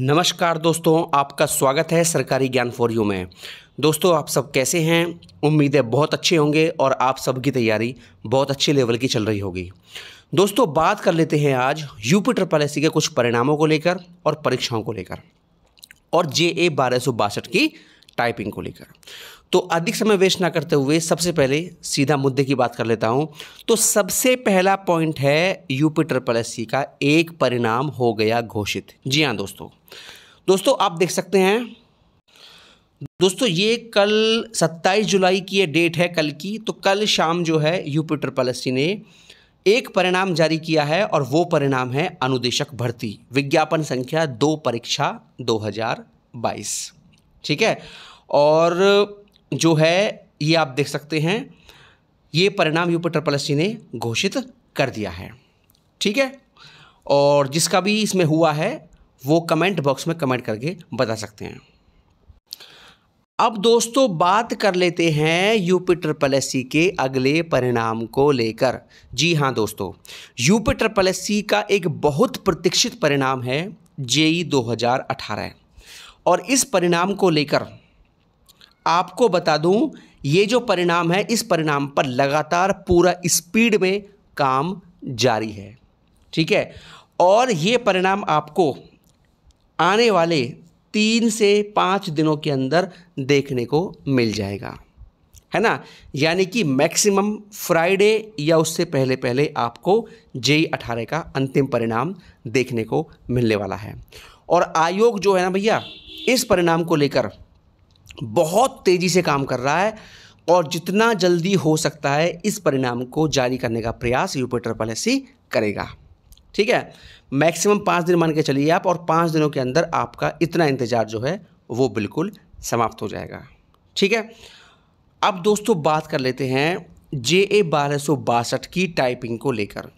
नमस्कार दोस्तों आपका स्वागत है सरकारी ज्ञान फॉर यू में दोस्तों आप सब कैसे हैं उम्मीदें बहुत अच्छे होंगे और आप सबकी तैयारी बहुत अच्छे लेवल की चल रही होगी दोस्तों बात कर लेते हैं आज यूपी ट्रिपल एस के कुछ परिणामों को लेकर और परीक्षाओं को लेकर और जे ए बारह सौ बासठ की टाइपिंग को लेकर तो अधिक समय वेस्ट ना करते हुए सबसे पहले सीधा मुद्दे की बात कर लेता हूं तो सबसे पहला पॉइंट है यूपिटर प्लस का एक परिणाम हो गया घोषित जी हाँ दोस्तों दोस्तों आप देख सकते हैं दोस्तों ये कल 27 जुलाई की ये डेट है कल की तो कल शाम जो है यूपिटर पॉलिसी ने एक परिणाम जारी किया है और वो परिणाम है अनुदेशक भर्ती विज्ञापन संख्या दो परीक्षा 2022 ठीक है और जो है ये आप देख सकते हैं ये परिणाम यूपी ट्रिपल ने घोषित कर दिया है ठीक है और जिसका भी इसमें हुआ है वो कमेंट बॉक्स में कमेंट करके बता सकते हैं अब दोस्तों बात कर लेते हैं यूपी ट्रिपल एस के अगले परिणाम को लेकर जी हाँ दोस्तों यूपी ट्रिपल एस का एक बहुत प्रतीक्षित परिणाम है जेई 2018 और इस परिणाम को लेकर आपको बता दूं ये जो परिणाम है इस परिणाम पर लगातार पूरा स्पीड में काम जारी है ठीक है और ये परिणाम आपको आने वाले तीन से पाँच दिनों के अंदर देखने को मिल जाएगा है ना यानी कि मैक्सिमम फ्राइडे या उससे पहले पहले आपको जे अठारह का अंतिम परिणाम देखने को मिलने वाला है और आयोग जो है ना भैया इस परिणाम को लेकर बहुत तेज़ी से काम कर रहा है और जितना जल्दी हो सकता है इस परिणाम को जारी करने का प्रयास यूपिटर पॉलिसी करेगा ठीक है मैक्सिमम पाँच दिन मान के चलिए आप और पाँच दिनों के अंदर आपका इतना इंतज़ार जो है वो बिल्कुल समाप्त हो जाएगा ठीक है अब दोस्तों बात कर लेते हैं जे ए बारह की टाइपिंग को लेकर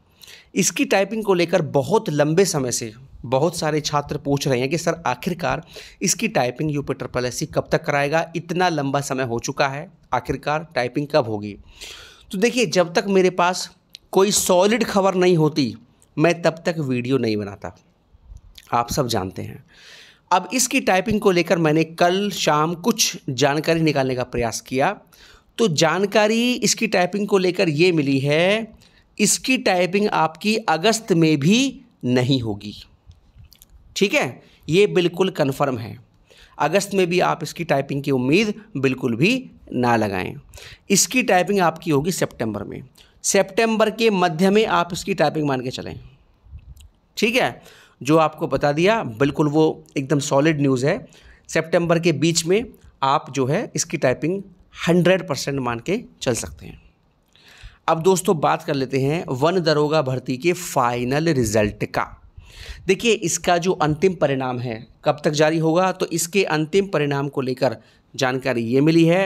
इसकी टाइपिंग को लेकर बहुत लंबे समय से बहुत सारे छात्र पूछ रहे हैं कि सर आखिरकार इसकी टाइपिंग यूपी ट्रिपल एस कब तक कराएगा इतना लंबा समय हो चुका है आखिरकार टाइपिंग कब होगी तो देखिए जब तक मेरे पास कोई सॉलिड खबर नहीं होती मैं तब तक वीडियो नहीं बनाता आप सब जानते हैं अब इसकी टाइपिंग को लेकर मैंने कल शाम कुछ जानकारी निकालने का प्रयास किया तो जानकारी इसकी टाइपिंग को लेकर ये मिली है इसकी टाइपिंग आपकी अगस्त में भी नहीं होगी ठीक है ये बिल्कुल कन्फर्म है अगस्त में भी आप इसकी टाइपिंग की उम्मीद बिल्कुल भी ना लगाएं इसकी टाइपिंग आपकी होगी सितंबर में सितंबर के मध्य में आप इसकी टाइपिंग मान के चलें ठीक है जो आपको बता दिया बिल्कुल वो एकदम सॉलिड न्यूज़ है सितंबर के बीच में आप जो है इसकी टाइपिंग हंड्रेड परसेंट मान के चल सकते हैं अब दोस्तों बात कर लेते हैं वन दरोगा भर्ती के फाइनल रिजल्ट का देखिए इसका जो अंतिम परिणाम है कब तक जारी होगा तो इसके अंतिम परिणाम को लेकर जानकारी ये मिली है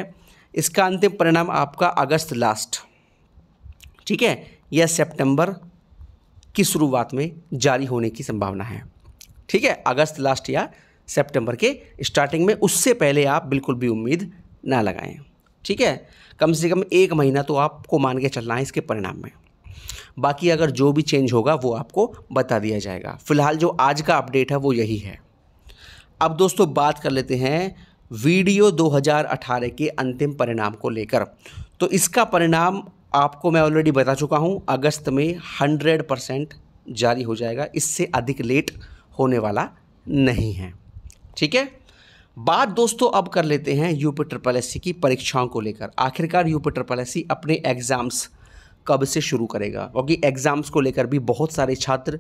इसका अंतिम परिणाम आपका अगस्त लास्ट ठीक है यह सितंबर की शुरुआत में जारी होने की संभावना है ठीक है अगस्त लास्ट या सितंबर के स्टार्टिंग में उससे पहले आप बिल्कुल भी उम्मीद ना लगाएं ठीक है कम से कम एक महीना तो आपको मान के चलना है इसके परिणाम में बाकी अगर जो भी चेंज होगा वो आपको बता दिया जाएगा फिलहाल जो आज का अपडेट है वो यही है अब दोस्तों बात कर लेते हैं वीडियो 2018 के अंतिम परिणाम को लेकर तो इसका परिणाम आपको मैं ऑलरेडी बता चुका हूँ अगस्त में हंड्रेड परसेंट जारी हो जाएगा इससे अधिक लेट होने वाला नहीं है ठीक है बात दोस्तों अब कर लेते हैं यूपी ट्रिपल एस की परीक्षाओं को लेकर आखिरकार यूपी ट्रिपल एस अपने एग्ज़ाम्स कब से शुरू करेगा क्योंकि एग्ज़ाम्स को लेकर भी बहुत सारे छात्र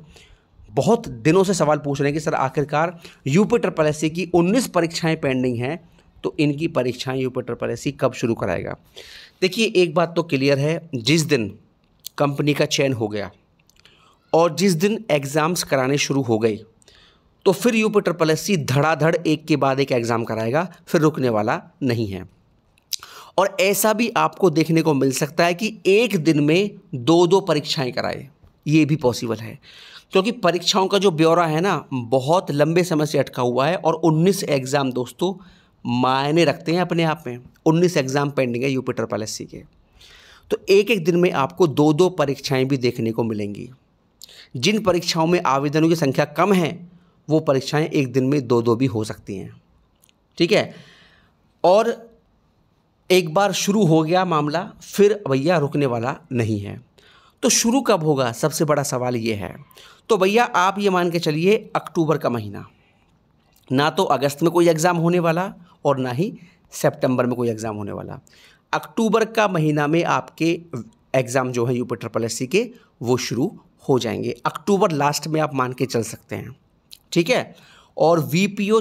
बहुत दिनों से सवाल पूछ रहे हैं कि सर आखिरकार यूपी ट्रिपल एस की 19 परीक्षाएं पेंडिंग हैं तो इनकी परीक्षाएं यूपी ट्रिपल एस कब शुरू कराएगा देखिए एक बात तो क्लियर है जिस दिन कंपनी का चयन हो गया और जिस दिन एग्ज़ाम्स कराने शुरू हो गए तो फिर यूपी ट्रिपल एस धड़ाधड़ एक के बाद एक एग्ज़ाम कराएगा फिर रुकने वाला नहीं है और ऐसा भी आपको देखने को मिल सकता है कि एक दिन में दो दो परीक्षाएं कराए ये भी पॉसिबल है क्योंकि परीक्षाओं का जो ब्यौरा है ना बहुत लंबे समय से अटका हुआ है और 19 एग्ज़ाम दोस्तों मायने रखते हैं अपने आप में 19 एग्ज़ाम पेंडिंग है यूपिटर पॉलिसी के तो एक एक दिन में आपको दो दो परीक्षाएं भी देखने को मिलेंगी जिन परीक्षाओं में आवेदनों की संख्या कम है वो परीक्षाएं एक दिन में दो दो भी हो सकती हैं ठीक है और एक बार शुरू हो गया मामला फिर भैया रुकने वाला नहीं है तो शुरू कब होगा सबसे बड़ा सवाल ये है तो भैया आप ये मान के चलिए अक्टूबर का महीना ना तो अगस्त में कोई एग्ज़ाम होने वाला और ना ही सितंबर में कोई एग्ज़ाम होने वाला अक्टूबर का महीना में आपके एग्ज़ाम जो है यूपी ट्रिपल एस के वो शुरू हो जाएंगे अक्टूबर लास्ट में आप मान के चल सकते हैं ठीक है और वी पी ओ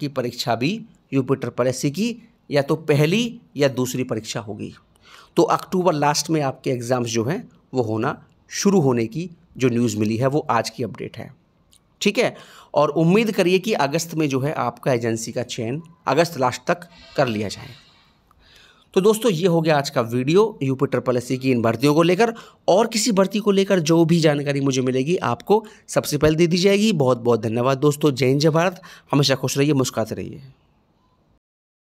की परीक्षा भी यूपी ट्रिपल एस की या तो पहली या दूसरी परीक्षा होगी तो अक्टूबर लास्ट में आपके एग्ज़ाम्स जो हैं वो होना शुरू होने की जो न्यूज़ मिली है वो आज की अपडेट है ठीक है और उम्मीद करिए कि अगस्त में जो है आपका एजेंसी का चयन अगस्त लास्ट तक कर लिया जाए तो दोस्तों ये हो गया आज का वीडियो यूपी ट्रिपल एस की इन भर्तियों को लेकर और किसी भर्ती को लेकर जो भी जानकारी मुझे मिलेगी आपको सबसे पहले दे दी जाएगी बहुत बहुत धन्यवाद दोस्तों जय हिंद जय भारत हमेशा खुश रहिए मुस्कुराते रहिए